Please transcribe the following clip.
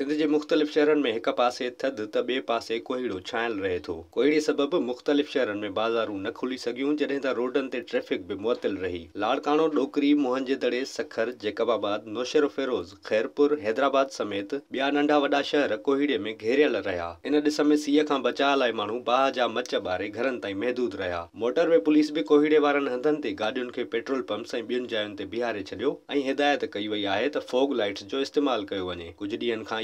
सिंध जे मुख़्तलिफ़ शहरनि में हिकु पासे थधि त ॿिए पासे कोहीड़ो छाणियलु रहे थो कोहीड़े सबबि मुख़्तलिफ़ शहरनि में बाज़ारूं न खुली सघियूं जॾहिं त रोडनि ते ट्रैफ़िक बि मुअतिल रही लाड़काणो ॾोकरी दड़े सखर जेकबाबाद नौशरो फिरोज़ ख़ैरपुर हैदराबाद समेत ॿिया नंढा वॾा शहर कोहीड़े में घेरियल रहिया इन ॾिस में सीअ खां बचाव लाइ माण्हू बाह जा मच ॿारे घरनि ताईं महदूद रहिया मोटर में पुलिस बि कोहीड़े वारनि हंधनि ते गाॾियुनि खे पेट्रोल पंप्स ऐं ॿियुनि जायुनि ते बीहारे छॾियो ऐं हिदायत कई वई आहे त फोग लाइट्स जो इस्तेमालु कयो वञे कुझु ॾींहनि खां